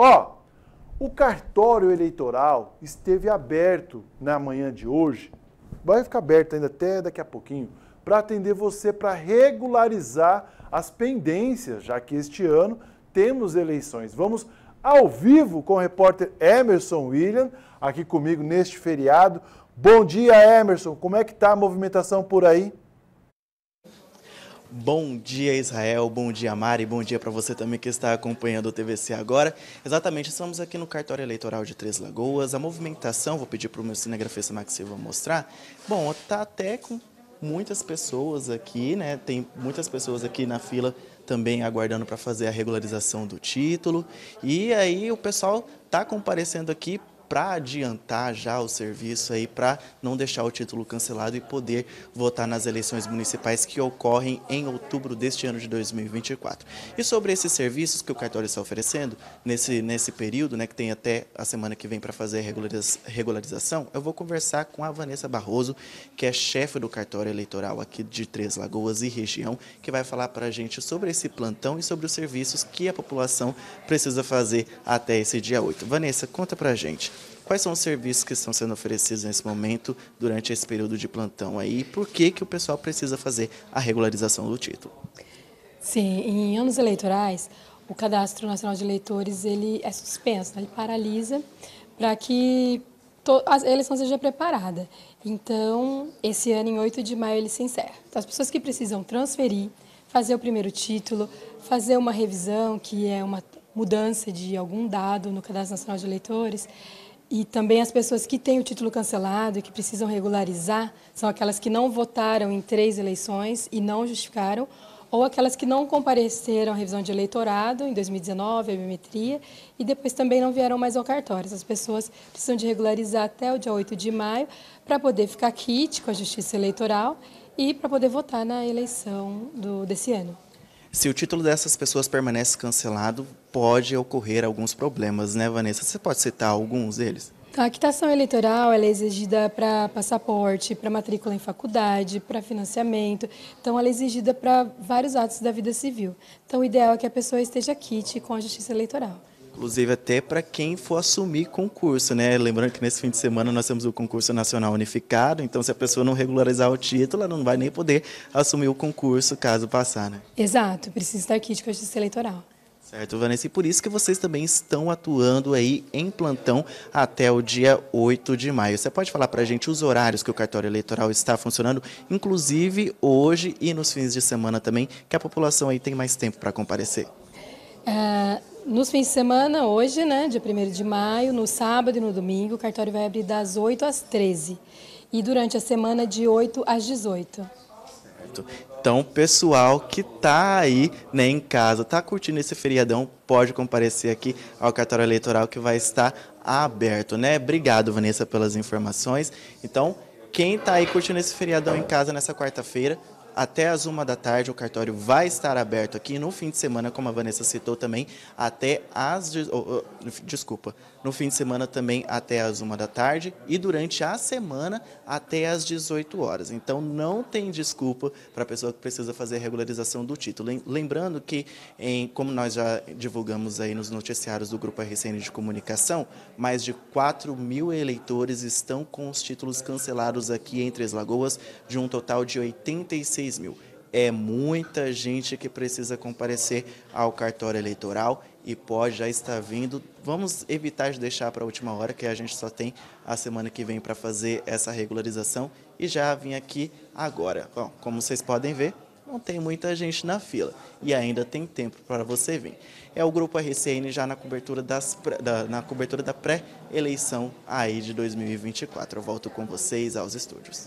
Ó, o cartório eleitoral esteve aberto na manhã de hoje, vai ficar aberto ainda até daqui a pouquinho, para atender você para regularizar as pendências, já que este ano temos eleições. Vamos ao vivo com o repórter Emerson William, aqui comigo neste feriado. Bom dia, Emerson. Como é que está a movimentação por aí? Bom dia, Israel. Bom dia, Mari. Bom dia para você também que está acompanhando o TVC agora. Exatamente, estamos aqui no cartório eleitoral de Três Lagoas. A movimentação, vou pedir para o meu cinegrafista Max Silva mostrar. Bom, está até com muitas pessoas aqui, né? Tem muitas pessoas aqui na fila também aguardando para fazer a regularização do título. E aí o pessoal está comparecendo aqui para adiantar já o serviço aí, para não deixar o título cancelado e poder votar nas eleições municipais que ocorrem em outubro deste ano de 2024. E sobre esses serviços que o cartório está oferecendo, nesse, nesse período, né, que tem até a semana que vem para fazer a regularização, eu vou conversar com a Vanessa Barroso, que é chefe do cartório eleitoral aqui de Três Lagoas e região, que vai falar para a gente sobre esse plantão e sobre os serviços que a população precisa fazer até esse dia 8. Vanessa, conta para a gente. Quais são os serviços que estão sendo oferecidos nesse momento, durante esse período de plantão aí? E por que, que o pessoal precisa fazer a regularização do título? Sim, em anos eleitorais, o Cadastro Nacional de Eleitores ele é suspenso, né? ele paralisa para que a eleição seja preparada. Então, esse ano, em 8 de maio, ele se encerra. Então, as pessoas que precisam transferir, fazer o primeiro título, fazer uma revisão, que é uma mudança de algum dado no Cadastro Nacional de Eleitores, e também as pessoas que têm o título cancelado e que precisam regularizar são aquelas que não votaram em três eleições e não justificaram, ou aquelas que não compareceram à revisão de eleitorado em 2019, a biometria, e depois também não vieram mais ao cartório. Essas pessoas precisam de regularizar até o dia 8 de maio para poder ficar kit com a justiça eleitoral e para poder votar na eleição do, desse ano. Se o título dessas pessoas permanece cancelado, pode ocorrer alguns problemas, né, Vanessa? Você pode citar alguns deles? A quitação eleitoral é exigida para passaporte, para matrícula em faculdade, para financiamento. Então, ela é exigida para vários atos da vida civil. Então, o ideal é que a pessoa esteja quite com a justiça eleitoral inclusive até para quem for assumir concurso, né? Lembrando que nesse fim de semana nós temos o concurso nacional unificado, então se a pessoa não regularizar o título, ela não vai nem poder assumir o concurso caso passar, né? Exato, precisa estar aqui de justiça eleitoral. Certo, Vanessa, e por isso que vocês também estão atuando aí em plantão até o dia 8 de maio. Você pode falar para a gente os horários que o cartório eleitoral está funcionando, inclusive hoje e nos fins de semana também, que a população aí tem mais tempo para comparecer? Uh, nos fins de semana, hoje, né, dia 1 de maio, no sábado e no domingo, o cartório vai abrir das 8 às 13 e durante a semana de 8 às 18. Certo. Então, pessoal que está aí, né, em casa, está curtindo esse feriadão, pode comparecer aqui ao cartório eleitoral que vai estar aberto, né? Obrigado, Vanessa, pelas informações. Então, quem está aí curtindo esse feriadão em casa nessa quarta-feira, até as uma da tarde. O cartório vai estar aberto aqui no fim de semana, como a Vanessa citou também, até as. desculpa. No fim de semana também até as uma da tarde e durante a semana até as 18 horas. Então não tem desculpa para a pessoa que precisa fazer a regularização do título. Lembrando que, em, como nós já divulgamos aí nos noticiários do Grupo RCN de Comunicação, mais de 4 mil eleitores estão com os títulos cancelados aqui em Três Lagoas, de um total de 86 mil. É muita gente que precisa comparecer ao cartório eleitoral e pode já estar vindo. Vamos evitar de deixar para a última hora, que a gente só tem a semana que vem para fazer essa regularização e já vim aqui agora. Bom, como vocês podem ver, não tem muita gente na fila e ainda tem tempo para você vir. É o grupo RCN já na cobertura, das, da, na cobertura da pré-eleição aí de 2024. Eu volto com vocês aos estúdios.